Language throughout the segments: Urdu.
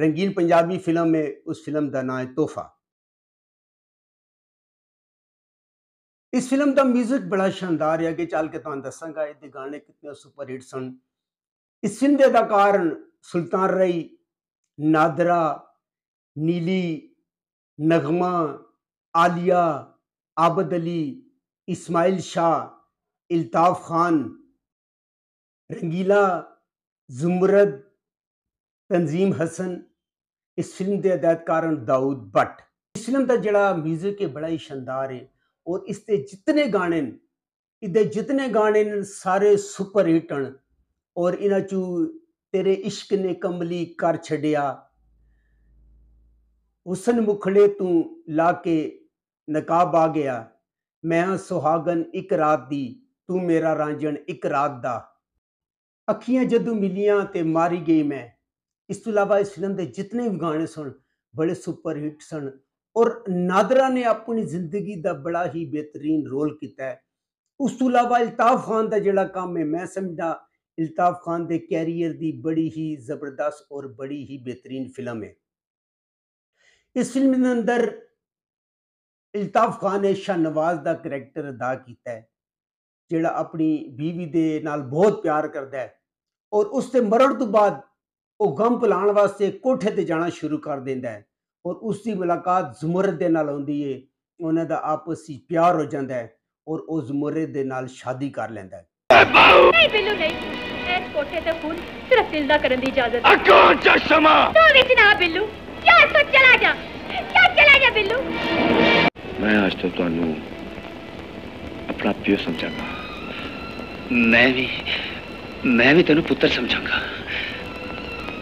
رنگین پنجابی فلم میں اس فلم دا نا تحفہ اس فلم دا میوزک بڑا شاندار ہے کہ چل کے تم دساگا یہ گانے کتنے سپر ہیٹ سن اس فلم دے اداکار سلطان رئی نادرا نیلی نغمہ آلیہ عابد علی اسماعیل شاہ الطاف خان رنگیلا زمرد ਤਨਜ਼ੀਮ ਹਸਨ ਇਸ ਫਿਲਮ ਦੇ ਅਦਾਕਾਰਨ ਦਾਊਦ ਬੱਟ ਇਸ ਫਿਲਮ ਦਾ ਜਿਹੜਾ 뮤직 ਹੈ ਬੜਾ ਹੀ ਸ਼ਾਨਦਾਰ ਹੈ ਔਰ ਇਸ ਤੇ ਜਿੰਨੇ ਗਾਣੇ ਨੇ ਇਹਦੇ ਜਿੰਨੇ ਗਾਣੇ ਨੇ ਸਾਰੇ ਸੁਪਰ ਹਿੱਟ ਹਨ ਔਰ ਇਹਨਾਂ ਚ ਤੇਰੇ ਇਸ਼ਕ ਨੇ ਕੰਬਲੀ ਕਰ ਛੱਡਿਆ ਹੁਸਨ ਮੁਖੜੇ ਤੂੰ ਲਾ ਕੇ ਨਕਾਬ ਆ ਗਿਆ ਮੈਂ ਸੁਹਾਗਨ ਇੱਕ ਰਾਤ ਦੀ ਤੂੰ ਮੇਰਾ ਰਾਂਝਣ ਇੱਕ ਰਾਤ ਦਾ ਅੱਖੀਆਂ ਜਦੋਂ ਮਿਲੀਆਂ ਤੇ ਮਾਰੀ ਗਈ ਮੈਂ اس علاوہ اس فلم کے جتنے بھی گانے سن بڑے سپرہٹ سن اور نادرا نے اپنی زندگی کا بڑا ہی بہترین رول کیا اس علاوہ التاف خان کا جڑا کام ہے میں سمجھا الطاف خان دے کیریئر دی بڑی ہی زبردست اور بڑی ہی بہترین فلم ہے اس فلم الطاف خان نے شاہ نواز دا کریکٹر ادا ہے جڑا اپنی بیوی دے نال بہت پیار کرتا ہے اور اس کے مرن تو بعد ਉਹ ਗਮ ਭੁਲਾਣ ਵਾਸਤੇ ਕੋਠੇ ਤੇ ਜਾਣਾ ਸ਼ੁਰੂ ਕਰ ਦਿੰਦਾ ਹੈ ਔਰ ਉਸ ਦੀ ਮੁਲਾਕਾਤ ਜ਼ਮਰਦ ਦੇ ਨਾਲ ਹੁੰਦੀ ਏ ਉਹਨਾਂ ਦਾ ਆਪਸੀ ਪਿਆਰ ਹੋ ਜਾਂਦਾ ਹੈ ਔਰ ਉਹ ਜ਼ਮਰਦ ਦੇ ਨਾਲ ਸ਼ਾਦੀ ਕਰ ਲੈਂਦਾ ਹੈ ਨਹੀਂ ਬਿੱਲੂ ਨਹੀਂ ਇਸ ਕੋਠੇ ਤੇ ਫੁੱਲ ਸਿਰਫ ਦਿਲ ਦਾ ਕਰਨ ਦੀ ਇਜਾਜ਼ਤ ਹੈ ਅੱਖਾਂ ਚਸ਼ਮਾ ਤੂੰ ਵੀ ਬਿੱਲੂ ਯਾਰ ਤੂੰ ਚਲਾ ਜਾ ਯਾਰ ਚਲਾ ਜਾ ਬਿੱਲੂ ਮੈਂ ਅੱਜ ਤੋਂ ਤੁਹਾਨੂੰ ਆਪਣਾ ਪਿਓ ਸਮਝਾਂਗਾ ਮੈਂ ਵੀ ਮੈਂ ਵੀ ਤੈਨੂੰ ਪੁੱਤਰ ਸਮਝਾਂਗਾ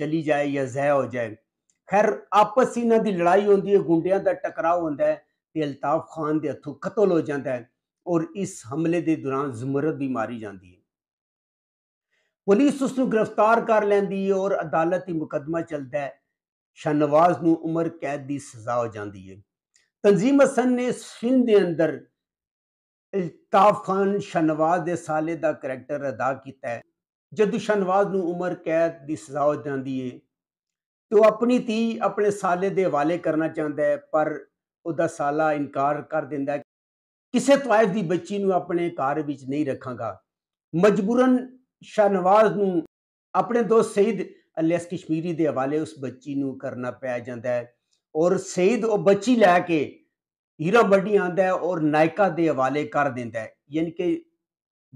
چلی جائے یا زہ ہو جائے خیر آپس انہ دی لڑائی ہوندی ہے گنڈیاں دا ٹکراؤ ہوندا ہے تے الطاف خان دے ہتھوں قتل ہو جاندا ہے اور اس حملے دے دوران زمرد بھی ماری جاندی ہے پولیس اس نو گرفتار کر لیندی ہے اور عدالت ہی مقدمہ چلتا ہے شاہ نواز نو عمر قید دی سزا ہو جاندی ہے تنظیم حسن نے اس فلم دے اندر الطاف خان شاہ نواز دے سالے دا کریکٹر ادا کیتا ہے جدو شاہنواز عمر قید کی سزاؤ جاتی ہے تو اپنی تھی اپنے سالے کے حوالے کرنا چاہتا ہے پر اس کا سالا انکار کر دینا بچی اپنے کار رکھا گا مجبورن شاہنواز اپنے دوست شہید الس کشمیری حوالے اس بچی نو کرنا پہ جانا ہے اور شہید وہ بچی لے کے ہیرو برڈی آدھا ہے اور نائکا دوالے کر دیا ہے یعنی کہ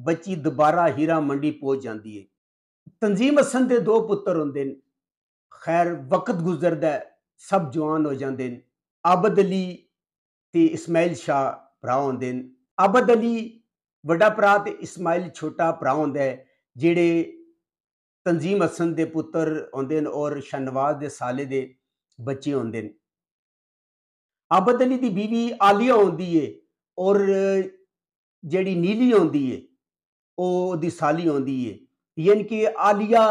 ਬੱਚੀ ਦੁਬਾਰਾ ਹੀਰਾ ਮੰਡੀ ਪਹੁੰਚ ਜਾਂਦੀ ਏ ਤਨਜ਼ੀਮ ਹਸਨ ਦੇ ਦੋ ਪੁੱਤਰ ਹੁੰਦੇ ਨੇ ਖੈਰ ਵਕਤ ਗੁਜ਼ਰਦਾ ਸਭ ਜਵਾਨ ਹੋ ਜਾਂਦੇ ਨੇ ਅਬਦ ਅਲੀ ਤੇ ਇਸਮਾਇਲ ਸ਼ਾ ਭਰਾ ਹੁੰਦੇ ਨੇ ਅਬਦ ਅਲੀ ਵੱਡਾ ਭਰਾ ਤੇ ਇਸਮਾਇਲ ਛੋਟਾ ਭਰਾ ਹੁੰਦਾ ਜਿਹੜੇ ਤਨਜ਼ੀਮ ਹਸਨ ਦੇ ਪੁੱਤਰ ਹੁੰਦੇ ਨੇ ਔਰ ਸ਼ਨਵਾਜ਼ ਦੇ ਸਾਲੇ ਦੇ ਬੱਚੇ ਹੁੰਦੇ ਨੇ ਅਬਦ ਅਲੀ ਦੀ ਬੀਵੀ ਆਲੀਆ ਹੁੰਦੀ ਏ ਔਰ ਜਿਹੜੀ ਨੀਲੀ ਹੁੰਦੀ ਏ ਉਹ ਉਹਦੀ ਸਾਲੀ ਆਉਂਦੀ ਏ ਯਾਨੀ ਕਿ ਆਲੀਆ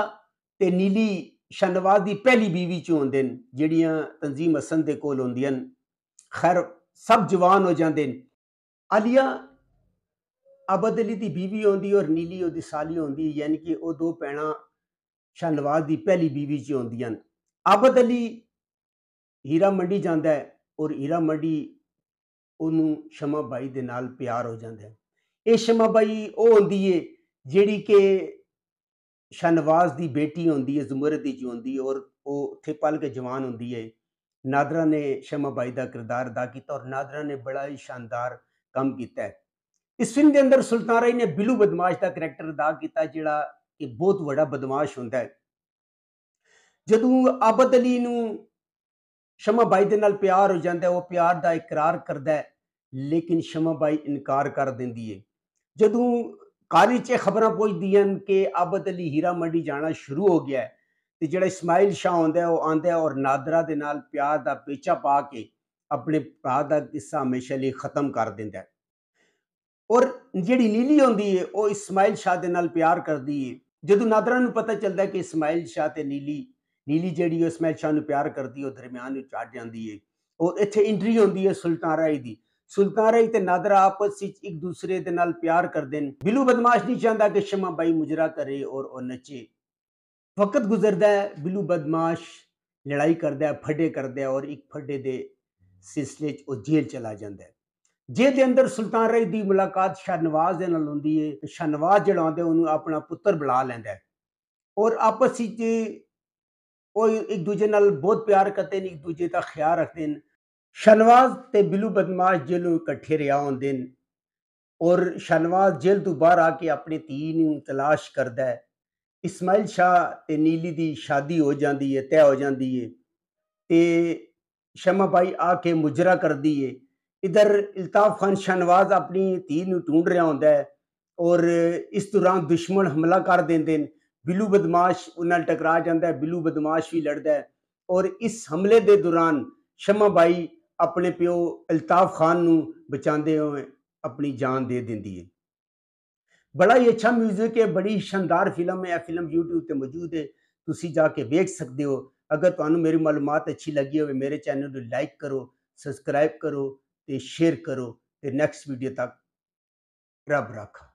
ਤੇ ਨੀਲੀ ਸ਼ਨਵਾਦ ਦੀ ਪਹਿਲੀ ਬੀਵੀ ਚ ਹੁੰਦੇ ਨੇ ਜਿਹੜੀਆਂ ਤਨਜ਼ੀਮ ਹਸਨ ਦੇ ਕੋਲ ਹੁੰਦੀਆਂ ਖੈਰ ਸਭ ਜਵਾਨ ਹੋ ਜਾਂਦੇ ਨੇ ਆਲੀਆ ਅਬਦਲੀ ਦੀ ਬੀਵੀ ਹੁੰਦੀ ਔਰ ਨੀਲੀ ਉਹਦੀ ਸਾਲੀ ਹੁੰਦੀ ਯਾਨੀ ਕਿ ਉਹ ਦੋ ਪੈਣਾ ਸ਼ਨਵਾਦ ਦੀ ਪਹਿਲੀ ਬੀਵੀ ਚ ਹੁੰਦੀਆਂ ਅਬਦਲੀ ਹੀਰਾ ਮੰਡੀ ਜਾਂਦਾ ਔਰ ਹੀਰਾ ਮੰਡੀ ਉਹਨੂੰ ਸ਼ਮਾ ਬਾਈ ਦੇ ਨਾਲ ਪਿਆਰ ਹੋ ਜਾਂਦਾ ਹੈ یہ شماں بائی وہ آتی ہے جیڑی کہ شاہنواز کی بیٹی آتی ہے زمر کی جی آتی ہے اور وہ پل کے جوان ہوتی ہے نادرہ نے شمع بائی دا کردار ادا کیتا اور نادرہ نے بڑا ہی شاندار کام ہے اس فلم دے اندر سلطان رائی نے بلو بدماش دا کریکٹر ادا کیا کہ بہت بڑا بدماش ہے جدو آبد علی نو نما بائی پیار ہو جاتا ہے وہ پیار دا اقرار کرد ہے لیکن شمع بائی انکار کر دینی ہے کاری چے یہ پوچھ پوچھتی ہیں کہ اب علی ہیرا منڈی جانا شروع ہو گیا ہے تو جڑا اسماعیل شاہ ہوندہ ہے ہے وہ آندہ اور نادرہ پیار دا پیچا پا کے اپنے پیار دا قصہ ہمیشہ لی ختم کر دیا اور جڑی لیلی ہوندی ہے وہ اسماعیل شاہ پیار کر دی ہے جدو نادرہ نو پتہ چلتا ہے کہ اسماعیل شاہ تے نیلی نیلی ہے اسماعیل شاہ نو پیار کر دی ہے اور درمیان چڑھ جاتی ہے اور اتھے انٹری ہوندی ہے سلطان رائی دی سلطان رائی تے نادرہ آپس سچ ایک دوسرے دنال پیار کر دیں بلو بدماش نہیں چاہتا کہ شما بائی مجرہ کرے اور اور نچے وقت گزر دے بلو بدماش لڑائی کر دے پھڑے کر دے اور ایک پھڑے دے سے اور جیل چلا ہے جیل دے اندر سلطان رہی دی ملاقات شاہ نواز دے نام ہوتی ہے شاہ نواز دے انہوں اپنا پتر بلا ہے اور آپس میں وہ ایک دو بہت پیار کرتے ہیں ایک دوجہ تا خیار رکھتے ہیں شنواز تے بلو بدماش جیلوں کٹھے رہے ہونواز جیل تو باہر آ کے اپنی تھی تلاش کرد ہے اسماعیل شاہ تے نیلی دی شادی ہو جاتی ہے تے ہو جاتی ہے تے شما بھائی آ کے مجرا کر دی ہے ادھر الطاف خان شنواز اپنی تین ٹونڈ رہا ہوں اور اس دوران دشمن حملہ کر دن بلو بدماش انہاں ٹکرا ہے بلو بدماش بھی لڑتا ہے اور اس حملے دے دوران شما بھائی اپنے پیو الطاف خان بچا ہوئے اپنی جان دے دیئے بڑا ہی اچھا میوزک ہے بڑی شندار شاندار فلم ہے فلم یوٹیوب تے موجود ہے تسی جا کے دیکھ سکتے ہو اگر تمہیں میری معلومات اچھی لگی ہوئے میرے چینل ہوینل لائک کرو سبسکرائب کرو تے شیئر کرو تے نیکس ویڈیو تک رب رکھا